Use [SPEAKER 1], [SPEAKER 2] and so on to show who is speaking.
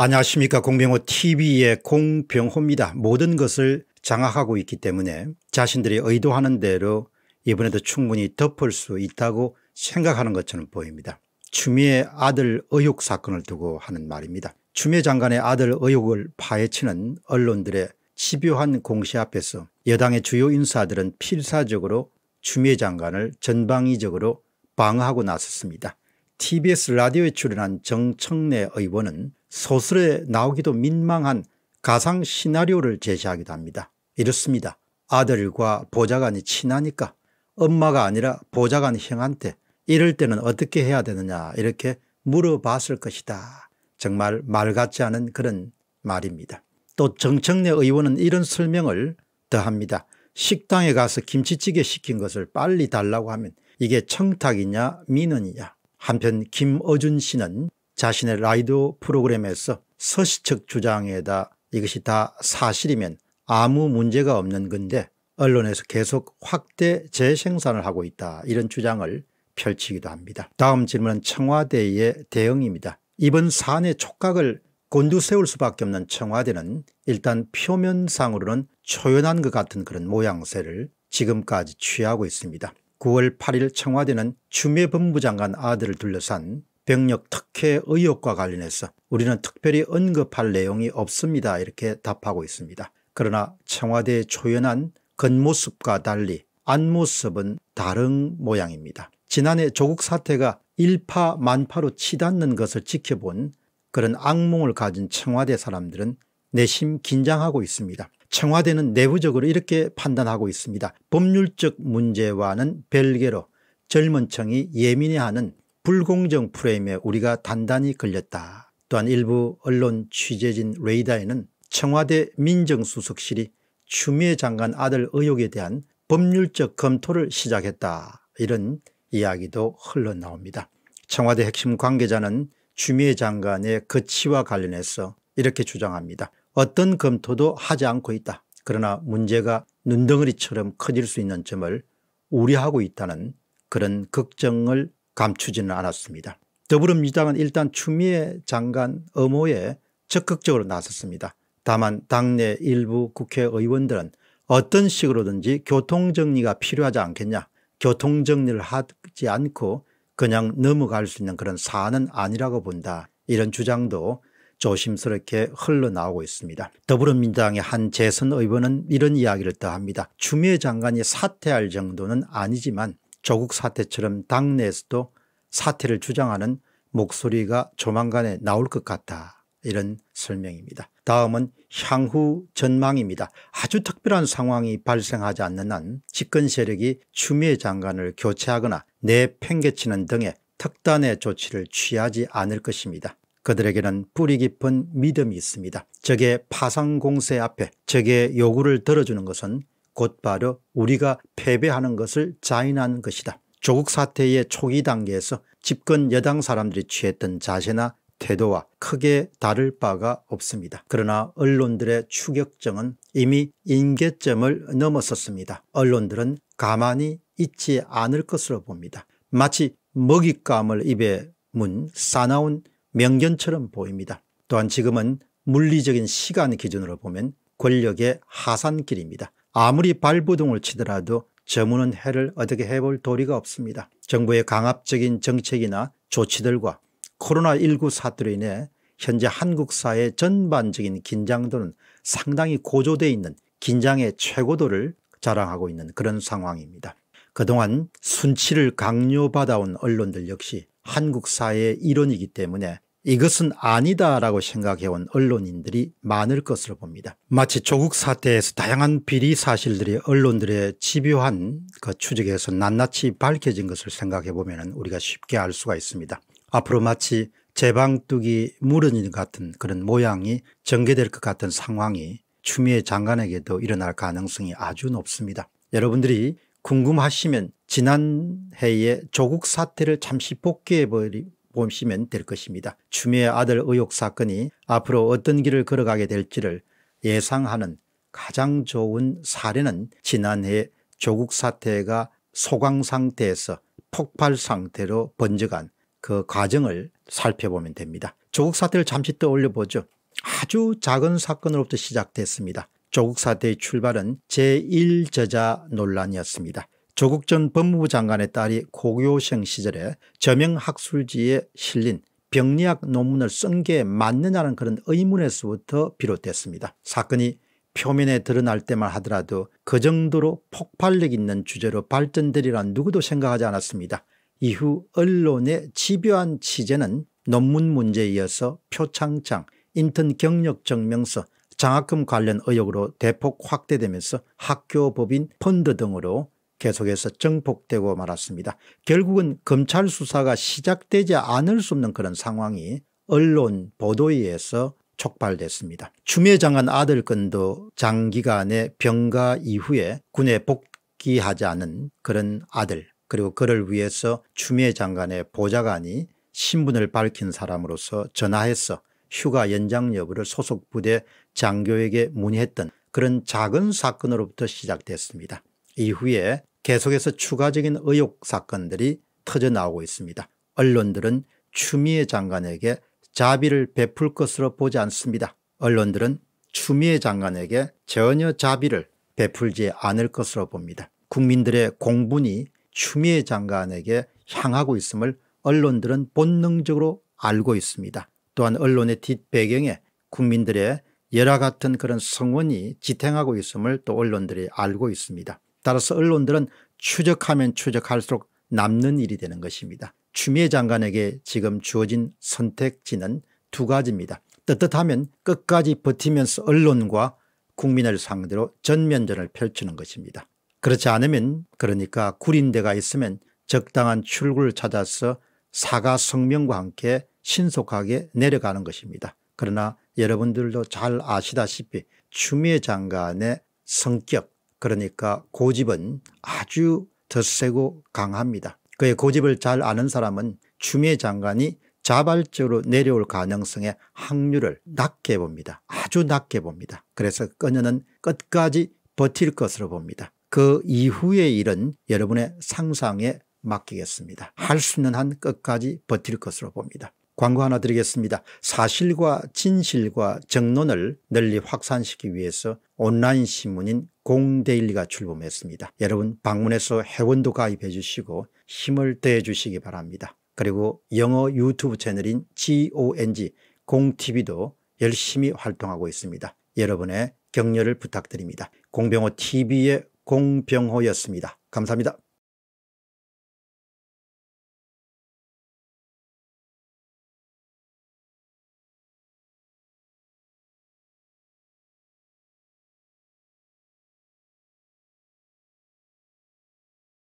[SPEAKER 1] 안녕하십니까 공병호 tv의 공병호입니다. 모든 것을 장악하고 있기 때문에 자신들이 의도하는 대로 이번에도 충분히 덮을 수 있다고 생각하는 것처럼 보입니다. 추미애 아들 의혹 사건을 두고 하는 말입니다. 추미애 장관의 아들 의혹을 파헤치는 언론들의 집요한 공시 앞에서 여당의 주요 인사들은 필사적으로 추미애 장관을 전방위적으로 방어하고 나섰습니다. tbs 라디오에 출연한 정청래 의원은 소설에 나오기도 민망한 가상 시나리오를 제시하기도 합니다. 이렇습니다. 아들과 보좌관이 친하니까 엄마가 아니라 보좌관 형한테 이럴 때는 어떻게 해야 되느냐 이렇게 물어봤을 것이다. 정말 말 같지 않은 그런 말입니다. 또 정청래 의원은 이런 설명을 더합니다. 식당에 가서 김치찌개 시킨 것을 빨리 달라고 하면 이게 청탁이냐 민원이냐. 한편 김어준 씨는 자신의 라이드 프로그램에서 서시적 주장에다 이것이 다 사실이면 아무 문제가 없는 건데 언론에서 계속 확대 재생산을 하고 있다 이런 주장을 펼치기도 합니다. 다음 질문은 청와대의 대응입니다. 이번 사안의 촉각을 곤두세울 수밖에 없는 청와대는 일단 표면상으로는 초연한 것 같은 그런 모양새를 지금까지 취하고 있습니다. 9월 8일 청와대는 추미애 법무부 장관 아들을 둘러싼 병력 특혜 의혹과 관련해서 우리는 특별히 언급할 내용이 없습니다 이렇게 답하고 있습니다. 그러나 청와대에 초연한 겉모습과 달리 안모습은 다른 모양입니다. 지난해 조국 사태가 일파만파로 치닫는 것을 지켜본 그런 악몽을 가진 청와대 사람들은 내심 긴장하고 있습니다. 청와대는 내부적으로 이렇게 판단하고 있습니다. 법률적 문제와는 별개로 젊은 층이 예민해하는 불공정 프레임에 우리가 단단히 걸렸다. 또한 일부 언론 취재진 레이더에는 청와대 민정수석실이 추미애 장관 아들 의혹에 대한 법률적 검토를 시작했다. 이런 이야기도 흘러나옵니다. 청와대 핵심 관계자는 추미애 장관의 거치와 관련해서 이렇게 주장합니다. 어떤 검토도 하지 않고 있다. 그러나 문제가 눈덩어리처럼 커질 수 있는 점을 우려하고 있다는 그런 걱정을 감추지는 않았습니다. 더불어민주당은 일단 추미애 장관 엄호에 적극적으로 나섰습니다. 다만 당내 일부 국회의원들은 어떤 식으로든지 교통정리가 필요하지 않겠냐 교통정리를 하지 않고 그냥 넘어갈 수 있는 그런 사안은 아니라고 본다 이런 주장도 조심스럽게 흘러나오고 있습니다. 더불어민주당의 한 재선 의원은 이런 이야기를 더합니다. 추미애 장관이 사퇴할 정도는 아니지만 조국 사태처럼 당내에서도 사태를 주장하는 목소리가 조만간에 나올 것 같다 이런 설명입니다. 다음은 향후 전망입니다. 아주 특별한 상황이 발생하지 않는 한 집권 세력이 추미애 장관을 교체하거나 내팽개치는 등의 특단의 조치를 취하지 않을 것입니다. 그들에게는 뿌리 깊은 믿음이 있습니다. 적의 파상 공세 앞에 적의 요구를 들어주는 것은 곧바로 우리가 패배하는 것을 자인한 것이다. 조국 사태의 초기 단계에서 집권 여당 사람들이 취했던 자세나 태도와 크게 다를 바가 없습니다. 그러나 언론들의 추격정은 이미 인계점을 넘어섰습니다. 언론들은 가만히 있지 않을 것으로 봅니다. 마치 먹잇감을 입에 문 싸나운 명견처럼 보입니다. 또한 지금은 물리적인 시간 기준으로 보면 권력의 하산길입니다. 아무리 발부둥을 치더라도 저무는 해를 어떻게 해볼 도리가 없습니다. 정부의 강압적인 정책이나 조치들과 코로나19 사태로 인해 현재 한국 사회 의 전반적인 긴장도는 상당히 고조되어 있는 긴장의 최고도를 자랑하고 있는 그런 상황입니다. 그동안 순치를 강요받아온 언론들 역시 한국 사회의 일원이기 때문에 이것은 아니다라고 생각해온 언론인들이 많을 것으로 봅니다. 마치 조국 사태에서 다양한 비리 사실들이 언론들의 집요한 그 추적에서 낱낱이 밝혀진 것을 생각해 보면 우리가 쉽게 알 수가 있습니다. 앞으로 마치 제방뚝이 물은인 같은 그런 모양이 전개될 것 같은 상황이 추미애 장관에게도 일어날 가능성이 아주 높습니다. 여러분들이 궁금하시면 지난해에 조국 사태를 잠시 복귀해버리 보시면 될 것입니다. 추미애 아들 의혹 사건이 앞으로 어떤 길을 걸어가게 될지를 예상하는 가장 좋은 사례는 지난해 조국 사태가 소강 상태에서 폭발 상태로 번져간 그 과정을 살펴보면 됩니다. 조국 사태를 잠시 떠올려 보죠. 아주 작은 사건으로부터 시작됐습니다. 조국 사태의 출발은 제1저자 논란이었습니다. 조국 전 법무부 장관의 딸이 고교생 시절에 저명학술지에 실린 병리학 논문을 쓴 게 맞느냐는 그런 의문에서부터 비롯됐습니다. 사건이 표면에 드러날 때만 하더라도 그 정도로 폭발력 있는 주제로 발전되리란 누구도 생각하지 않았습니다. 이후 언론의 집요한 취재는 논문 문제에 이어서 표창장, 인턴 경력 증명서, 장학금 관련 의혹으로 대폭 확대되면서 학교법인 펀드 등으로 계속해서 증폭되고 말았습니다. 결국은 검찰 수사가 시작되지 않을 수 없는 그런 상황이 언론 보도에 의해서 촉발됐습니다. 추미애 장관 아들 건도 장기간의 병가 이후에 군에 복귀하지 않은 그런 아들 그리고 그를 위해서 추미애 장관의 보좌관이 신분을 밝힌 사람으로서 전화해서 휴가 연장 여부를 소속 부대 장교에게 문의했던 그런 작은 사건으로부터 시작됐습니다. 이후에 계속해서 추가적인 의혹 사건들이 터져 나오고 있습니다. 언론들은 추미애 장관에게 자비를 베풀 것으로 보지 않습니다. 언론들은 추미애 장관에게 전혀 자비를 베풀지 않을 것으로 봅니다. 국민들의 공분이 추미애 장관에게 향하고 있음을 언론들은 본능적으로 알고 있습니다. 또한 언론의 뒷배경에 국민들의 열화 같은 그런 성원이 지탱하고 있음을 또 언론들이 알고 있습니다. 따라서 언론들은 추적하면 추적할수록 남는 일이 되는 것입니다. 추미애 장관에게 지금 주어진 선택지는 두 가지입니다. 떳떳하면 끝까지 버티면서 언론과 국민을 상대로 전면전을 펼치는 것입니다. 그렇지 않으면 그러니까 구린대가 있으면 적당한 출구를 찾아서 사과 성명과 함께 신속하게 내려가는 것입니다. 그러나 여러분들도 잘 아시다시피 추미애 장관의 성격 그러니까 고집은 아주 덧세고 강합니다. 그의 고집을 잘 아는 사람은 추미애 장관이 자발적으로 내려올 가능성의 확률을 낮게 봅니다. 아주 낮게 봅니다. 그래서 그녀는 끝까지 버틸 것으로 봅니다. 그 이후의 일은 여러분의 상상에 맡기겠습니다. 할 수 있는 한 끝까지 버틸 것으로 봅니다. 광고 하나 드리겠습니다. 사실과 진실과 정론을 널리 확산시키기 위해서 온라인 신문인 공데일리가 출범했습니다. 여러분 방문해서 회원도 가입해 주시고 힘을 대해 주시기 바랍니다. 그리고 영어 유튜브 채널인 GONG 공TV도 열심히 활동하고 있습니다. 여러분의 격려를 부탁드립니다. 공병호TV의 공병호였습니다. 감사합니다.